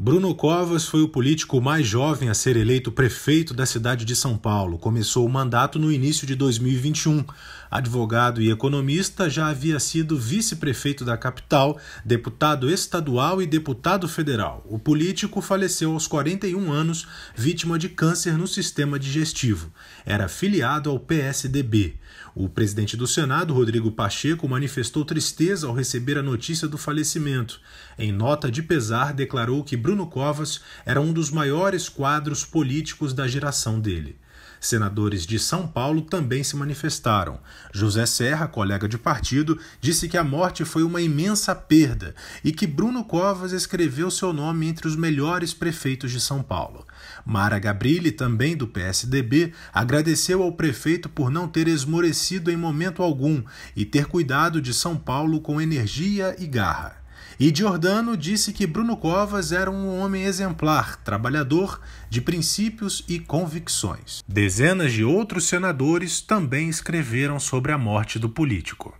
Bruno Covas foi o político mais jovem a ser eleito prefeito da cidade de São Paulo. Começou o mandato no início de 2021. Advogado e economista, já havia sido vice-prefeito da capital, deputado estadual e deputado federal. O político faleceu aos 41 anos, vítima de câncer no sistema digestivo. Era filiado ao PSDB. O presidente do Senado, Rodrigo Pacheco, manifestou tristeza ao receber a notícia do falecimento. Em nota de pesar, declarou que Bruno Covas era um dos maiores quadros políticos da geração dele. Senadores de São Paulo também se manifestaram. José Serra, colega de partido, disse que a morte foi uma imensa perda e que Bruno Covas escreveu seu nome entre os melhores prefeitos de São Paulo. Mara Gabrilli, também do PSDB, agradeceu ao prefeito por não ter esmorecido em momento algum e ter cuidado de São Paulo com energia e garra. E Giordano disse que Bruno Covas era um homem exemplar, trabalhador, de princípios e convicções. Dezenas de outros senadores também escreveram sobre a morte do político.